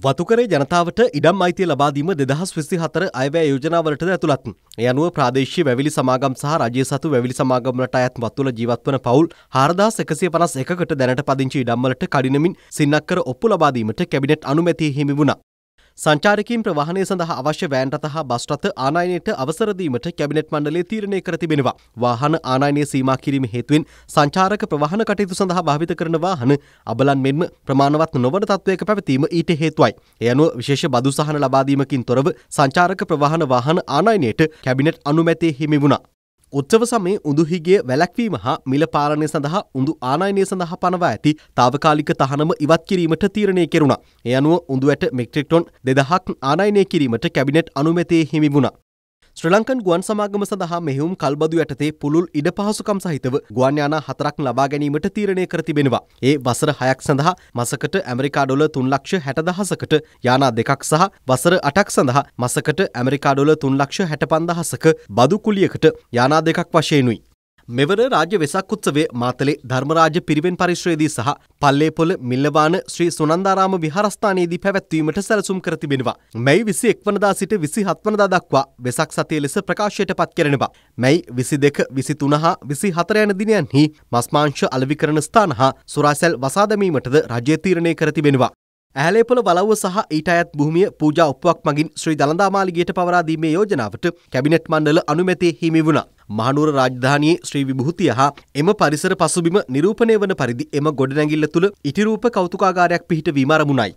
වතුකරේ ජනතාවට ඉඩම් අයිතිය ලබාදීම දෙදහස් විසි හතර අයවැය යෝජනාවලටද ඇතුළත්. යනුව ප්‍රාදේශී වැවිලි සමාගම් සහ රජය සතු වැවිලි සමාගමට අයත් වත්තුල ජීවත්වන පවුල් හරදාස් එකසිය පනස් එකකට දැනට පදිංචි ඉඩම්වලට කඩිනමින් සින්නක්කර ඔප්පු ලබාදීමට කැබිනට් අනුමැතිය හිමි වුණා. සංචාරකින් ප්‍රවාහනය සඳහා අවශ්‍ය වෑන් රථ හා බස් රථ ආනයනයට අවසර දීමට කැබිනට් මණ්ඩලය තීරණය කර තිබෙනවා. වාහන ආනයනය සීමා කිරීම හේතුවෙන් සංචාරක ප්‍රවාහන කටයුතු සඳහා භාවිත කරන වාහන අබලන් මෙන්ම ප්‍රමාණවත් නොවන තත්ත්වයක පැවතීම ඊට හේතුවයි. ඒ අනුව විශේෂ බදු සහන ලබා දීමකින් තොරව සංචාරක ප්‍රවාහන වාහන ආනයනයට කැබිනට් අනුමැතිය හිමි වුණා. උත්සව සමයේ උඳුහිගේ වැලැක්වීම හා මිල පාලනය සඳහා උඳු ආනයනය සඳහා පනවා ඇති තාවකාලික තහනම ඉවත් කිරීමට තීරණය කෙරුණා. ඒ අනුව උඳු ඇට මෙක්ට්‍රික් ටොන් 2000ක් ආනයනය කිරීමට කැබිනට් අනුමැතිය හිමි වුණා. ශ්‍රී ලංකන් ගුවන් සමාගම සඳහා මෙහිුම් කල්බදු යටතේ පුළුල් ඉඩ පහසුකම් සහිතව ගුවන් යානා හතරක් ලබා ගැනීමට තීරණය කර තිබෙනවා. ඒ වසර 6ක් සඳහා මසකට ඇමරිකා ඩොලර් 3,60,000කට යානා දෙකක් සහ වසර 8ක් සඳහා මසකට ඇමරිකා ඩොලර් 3,65,000ක බදු කුලියකට යානා දෙකක් වශයෙන්ුයි. මෙවර රාජ්‍ය වෙසක් උත්සවය මාතලේ ධර්මරාජ පිරිවෙන් පරිශ්‍රයේදී සහ පල්ලේපොළ මිල්ලවාන ශ්‍රී සුනන්දාරාම විහාරස්ථානයේදී පැවැත්වීමට සැලසුම් කර තිබෙනවා. මැයි 21 වනදා සිට 27 වනදා දක්වා වෙසක් සතිය ලෙස ප්‍රකාශයට පත් කරනවා. මැයි 22, 23 හා 24 යන දිනයන්හි මස් මාංශ අලෙවිකරණ ස්ථාන හා සුරාසැල් වසා දැමීමටද රජය තීරණය කර තිබෙනවා. ඇහලේපොළ වලව්ව සහ ඊට අයත් භූමිය පූජා ඔප්පුවක් මගින් ශ්‍රී දළදා මාලිගයට පවරා දීමේ යෝජනාවට කැබිනට් මණ්ඩල අනුමැතිය හිමි වුණා. මහනුවර රාජධානියේ ශ්‍රී විභූතිය හා එම පරිසර පසුබිම නිරූපණය වන පරිදි එම ගොඩනැගිල්ල තුළ ඉටිරූප කෞතුකාගාරයක් පිහිට වීම අරමුණයි.